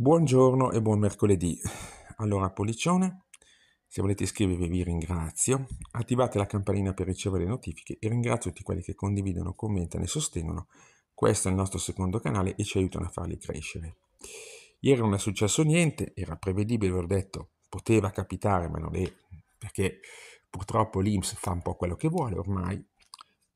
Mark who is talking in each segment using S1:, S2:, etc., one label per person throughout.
S1: Buongiorno e buon mercoledì. Allora, Policione, se volete iscrivervi vi ringrazio. Attivate la campanella per ricevere le notifiche e ringrazio tutti quelli che condividono, commentano e sostengono. Questo è il nostro secondo canale e ci aiutano a farli crescere. Ieri non è successo niente, era prevedibile, ve l'ho detto, poteva capitare, ma non è perché purtroppo l'Inps fa un po' quello che vuole ormai,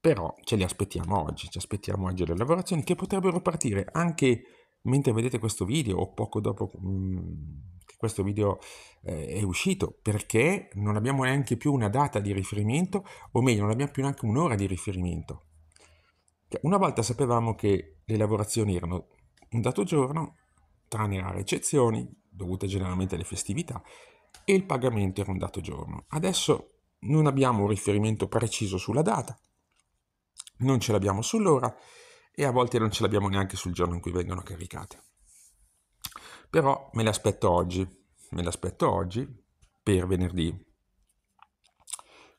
S1: però ce li aspettiamo oggi, ci aspettiamo oggi le lavorazioni che potrebbero partire anche mentre vedete questo video o poco dopo mm, che questo video eh, è uscito, perché non abbiamo neanche più una data di riferimento, o meglio, non abbiamo più neanche un'ora di riferimento. Una volta sapevamo che le lavorazioni erano un dato giorno, tranne rare eccezioni, dovute generalmente alle festività, e il pagamento era un dato giorno. Adesso non abbiamo un riferimento preciso sulla data, non ce l'abbiamo sull'ora, e a volte non ce l'abbiamo neanche sul giorno in cui vengono caricate. Però me le aspetto oggi, me le aspetto oggi per venerdì.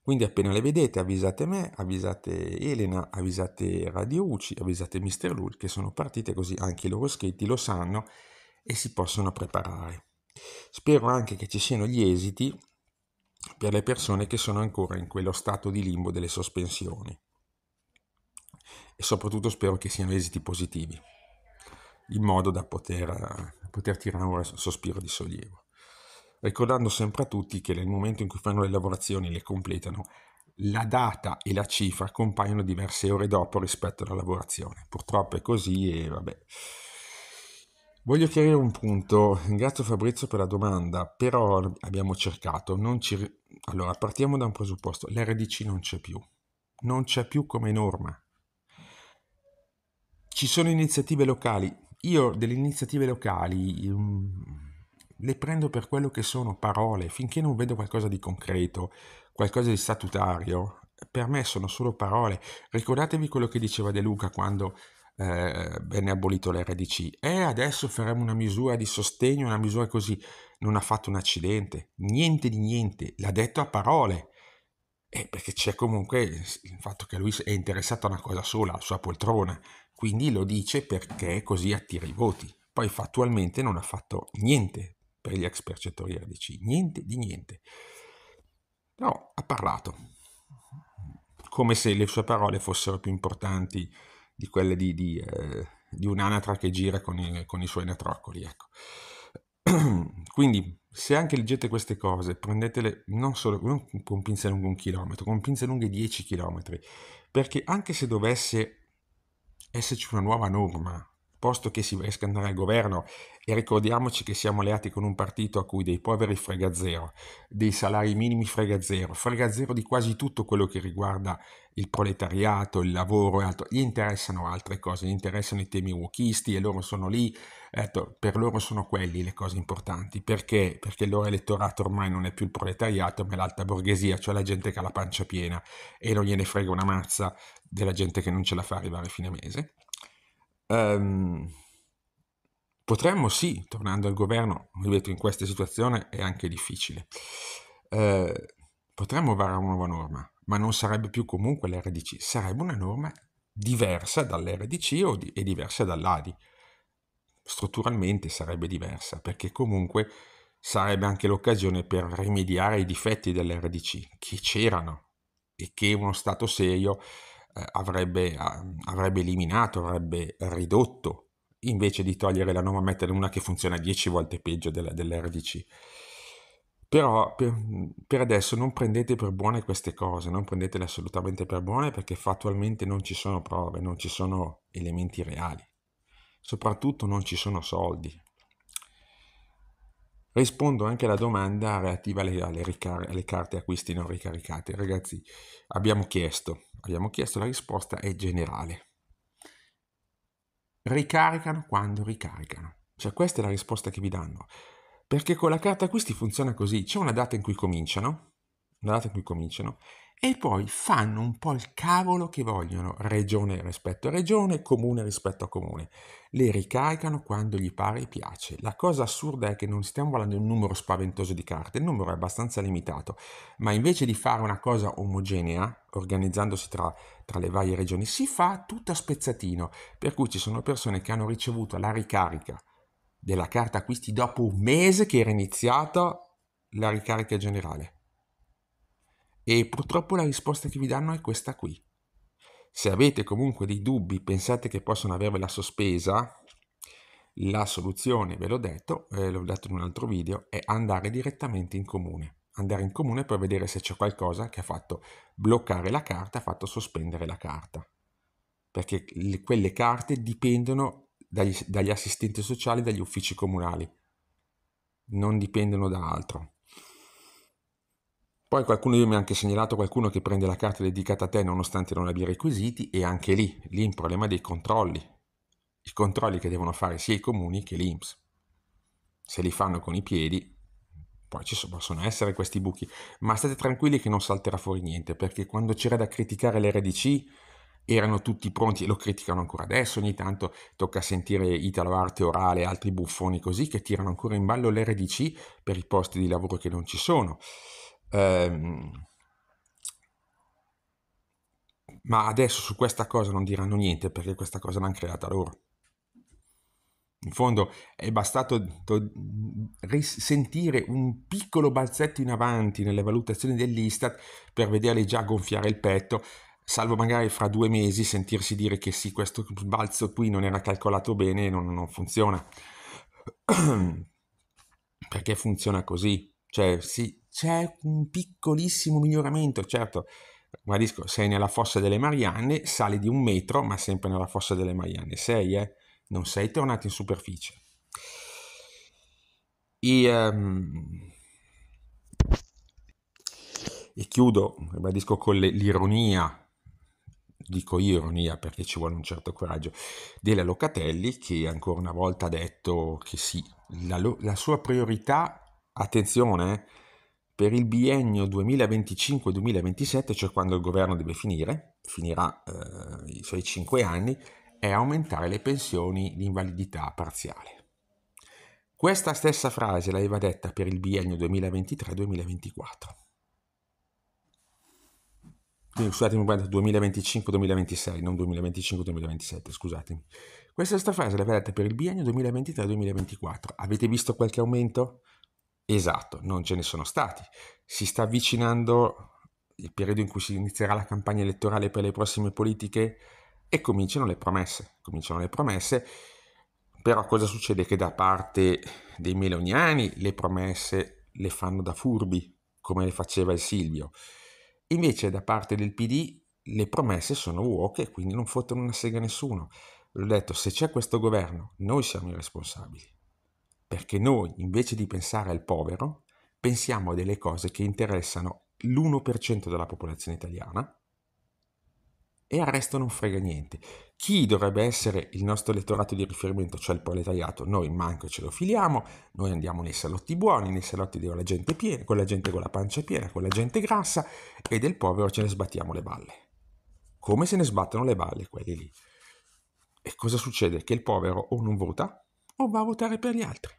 S1: Quindi appena le vedete avvisate me, avvisate Elena, avvisate Radio UCI, avvisate Mr. Lul che sono partite così anche i loro iscritti lo sanno e si possono preparare. Spero anche che ci siano gli esiti per le persone che sono ancora in quello stato di limbo delle sospensioni e soprattutto spero che siano esiti positivi, in modo da poter, eh, poter tirare un sospiro di sollievo. Ricordando sempre a tutti che nel momento in cui fanno le lavorazioni e le completano, la data e la cifra compaiono diverse ore dopo rispetto alla lavorazione. Purtroppo è così e vabbè. Voglio chiarire un punto, ringrazio Fabrizio per la domanda, però abbiamo cercato, ci... allora partiamo da un presupposto, l'RDC non c'è più, non c'è più come norma, ci sono iniziative locali. Io delle iniziative locali mm, le prendo per quello che sono parole, finché non vedo qualcosa di concreto, qualcosa di statutario, per me sono solo parole. Ricordatevi quello che diceva De Luca quando eh, venne abolito l'RDC. E eh, adesso faremo una misura di sostegno, una misura così. Non ha fatto un accidente, niente di niente, l'ha detto a parole. Eh, perché c'è comunque il fatto che lui è interessato a una cosa sola, la sua poltrona, quindi lo dice perché così attira i voti. Poi fattualmente non ha fatto niente per gli ex percettori RDC, niente di niente. Però ha parlato, come se le sue parole fossero più importanti di quelle di, di, eh, di un'anatra che gira con, il, con i suoi natroccoli. Ecco. Quindi, se anche leggete queste cose, prendetele non solo non con pinze lunghe un chilometro, con pinze lunghe 10 chilometri, perché anche se dovesse Essa tipo, é uma é nova norma posto che si riesca ad andare al governo e ricordiamoci che siamo alleati con un partito a cui dei poveri frega zero, dei salari minimi frega zero, frega zero di quasi tutto quello che riguarda il proletariato, il lavoro e altro, gli interessano altre cose, gli interessano i temi wokisti e loro sono lì, ecco, per loro sono quelli le cose importanti, perché? Perché il loro elettorato ormai non è più il proletariato ma l'alta borghesia, cioè la gente che ha la pancia piena e non gliene frega una mazza della gente che non ce la fa arrivare a fine mese. Ehm, potremmo sì, tornando al governo, ripeto, in questa situazione è anche difficile, eh, potremmo varare una nuova norma, ma non sarebbe più comunque l'RDC, sarebbe una norma diversa dall'RDC di, e diversa dall'ADI. Strutturalmente sarebbe diversa, perché comunque sarebbe anche l'occasione per rimediare i difetti dell'RDC che c'erano e che uno Stato serio eh, avrebbe, ah, avrebbe eliminato, avrebbe ridotto, invece di togliere la nuova mettere una che funziona 10 volte peggio della, dell'RDC. Però per, per, adesso non prendete per buone queste cose, non prendetele assolutamente per buone perché fattualmente non ci sono prove, non ci sono elementi reali, soprattutto non ci sono soldi. Rispondo anche alla domanda relativa alle, alle, ricar- alle carte acquisti non ricaricate. Ragazzi, abbiamo chiesto abbiamo chiesto, la risposta è generale. Ricaricano quando ricaricano. Cioè questa è la risposta che vi danno. Perché con la carta acquisti funziona così. C'è una data in cui cominciano, data in cui cominciano, e poi fanno un po' il cavolo che vogliono, regione rispetto a regione, comune rispetto a comune. Le ricaricano quando gli pare e piace. La cosa assurda è che non stiamo parlando di un numero spaventoso di carte, il numero è abbastanza limitato, ma invece di fare una cosa omogenea, organizzandosi tra, tra le varie regioni, si fa tutto a spezzatino, per cui ci sono persone che hanno ricevuto la ricarica della carta acquisti dopo un mese che era iniziata la ricarica generale. E purtroppo la risposta che vi danno è questa qui. Se avete comunque dei dubbi, pensate che possono avervela sospesa, la soluzione, ve l'ho detto, eh, l'ho detto in un altro video, è andare direttamente in comune. Andare in comune per vedere se c'è qualcosa che ha fatto bloccare la carta, ha fatto sospendere la carta. Perché le, quelle carte dipendono dagli, dagli assistenti sociali, dagli uffici comunali. Non dipendono da altro. Poi qualcuno, io mi ha anche segnalato qualcuno che prende la carta dedicata a te nonostante non abbia requisiti e anche lì, lì il problema dei controlli, i controlli che devono fare sia i comuni che l'Inps. Se li fanno con i piedi, poi ci possono essere questi buchi, ma state tranquilli che non salterà fuori niente, perché quando c'era da criticare l'RDC erano tutti pronti e lo criticano ancora adesso, ogni tanto tocca sentire Italo Arte Orale e altri buffoni così che tirano ancora in ballo l'RDC per i posti di lavoro che non ci sono. Ehm, ma adesso su questa cosa non diranno niente perché questa cosa l'hanno creata loro. In fondo è bastato to- sentire un piccolo balzetto in avanti nelle valutazioni dell'Istat per vederli già gonfiare il petto, salvo magari fra due mesi sentirsi dire che sì, questo balzo qui non era calcolato bene e non, non funziona. perché funziona così. Cioè, sì, c'è un piccolissimo miglioramento, certo, guarisco, sei nella fossa delle Marianne, sali di un metro, ma sempre nella fossa delle Marianne, sei, eh? non sei tornato in superficie. E, um, e chiudo, ribadisco, con le, l'ironia dico ironia perché ci vuole un certo coraggio, della Locatelli che ancora una volta ha detto che sì, la, la sua priorità, attenzione, eh, per il biennio 2025-2027, cioè quando il governo deve finire, finirà eh, i suoi cinque anni, è aumentare le pensioni di invalidità parziale. Questa stessa frase l'aveva detta per il biennio 2023-2024. Scusatemi, 2025-2026, non 2025-2027, scusatemi. Questa stessa frase l'aveva detta per il biennio 2023-2024. Avete visto qualche aumento? Esatto, non ce ne sono stati. Si sta avvicinando il periodo in cui si inizierà la campagna elettorale per le prossime politiche e cominciano le promesse. Cominciano le promesse, però cosa succede? Che da parte dei meloniani le promesse le fanno da furbi, come le faceva il Silvio. Invece da parte del PD le promesse sono vuote e quindi non fottono una sega a nessuno. L'ho detto, se c'è questo governo, noi siamo i responsabili perché noi invece di pensare al povero pensiamo a delle cose che interessano l'1% della popolazione italiana e al resto non frega niente. Chi dovrebbe essere il nostro elettorato di riferimento, cioè il proletariato, noi manco ce lo filiamo, noi andiamo nei salotti buoni, nei salotti dove la gente piena, con la gente con la pancia piena, con la gente grassa e del povero ce ne sbattiamo le balle. Come se ne sbattono le balle quelli lì. E cosa succede? Che il povero o non vota o va a votare per gli altri,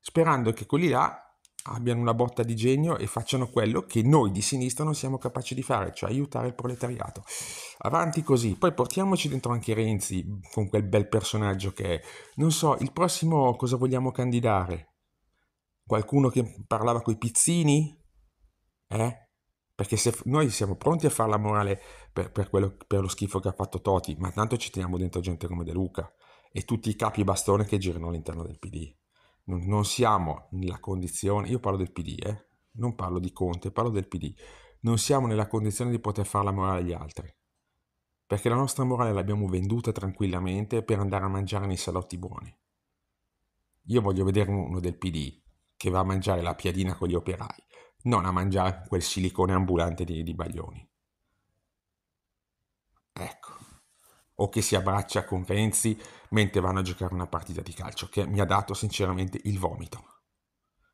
S1: sperando che quelli là abbiano una botta di genio e facciano quello che noi di sinistra non siamo capaci di fare, cioè aiutare il proletariato. Avanti così, poi portiamoci dentro anche Renzi con quel bel personaggio che è. Non so, il prossimo cosa vogliamo candidare? Qualcuno che parlava coi pizzini? Eh? Perché se noi siamo pronti a fare la morale per, per, quello, per lo schifo che ha fatto Toti, ma tanto ci teniamo dentro gente come De Luca e tutti i capi bastone che girano all'interno del PD. Non, siamo nella condizione, io parlo del PD, eh? non parlo di Conte, parlo del PD, non siamo nella condizione di poter fare la morale agli altri. Perché la nostra morale l'abbiamo venduta tranquillamente per andare a mangiare nei salotti buoni. Io voglio vedere uno del PD che va a mangiare la piadina con gli operai, non a mangiare quel silicone ambulante di, di Baglioni. Ecco o che si abbraccia con Renzi mentre vanno a giocare una partita di calcio, che mi ha dato sinceramente il vomito.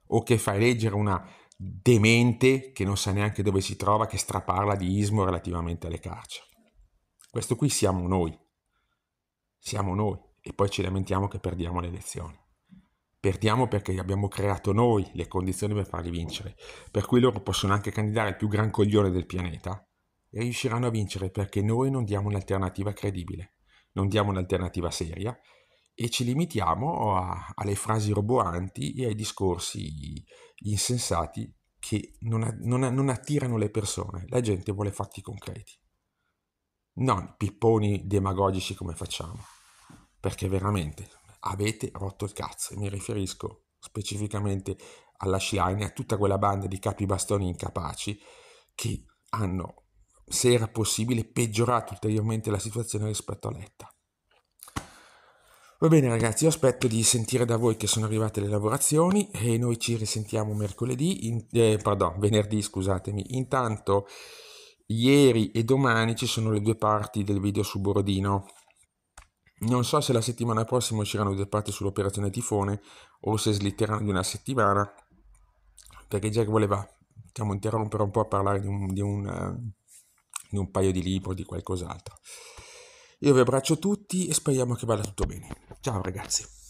S1: O che fa leggere una demente che non sa neanche dove si trova, che straparla di ismo relativamente alle carceri. Questo qui siamo noi. Siamo noi. E poi ci lamentiamo che perdiamo le elezioni. Perdiamo perché abbiamo creato noi le condizioni per farli vincere. Per cui loro possono anche candidare il più gran coglione del pianeta, riusciranno a vincere perché noi non diamo un'alternativa credibile, non diamo un'alternativa seria e ci limitiamo a, alle frasi roboanti e ai discorsi insensati che non, non, non attirano le persone. La gente vuole fatti concreti, non pipponi demagogici come facciamo, perché veramente avete rotto il cazzo e mi riferisco specificamente alla Schlein e a tutta quella banda di capi bastoni incapaci che hanno se era possibile, peggiorato ulteriormente la situazione rispetto a Letta. Va bene ragazzi, io aspetto di sentire da voi che sono arrivate le lavorazioni e noi ci risentiamo mercoledì, in, eh, pardon, venerdì scusatemi. Intanto ieri e domani ci sono le due parti del video su Borodino. Non so se la settimana prossima usciranno due parti sull'operazione Tifone o se slitteranno di una settimana, perché Jack voleva diciamo, interrompere un po' a parlare di un, di un eh, di un paio di libri, di qualcos'altro. Io vi abbraccio tutti e speriamo che vada tutto bene. Ciao ragazzi.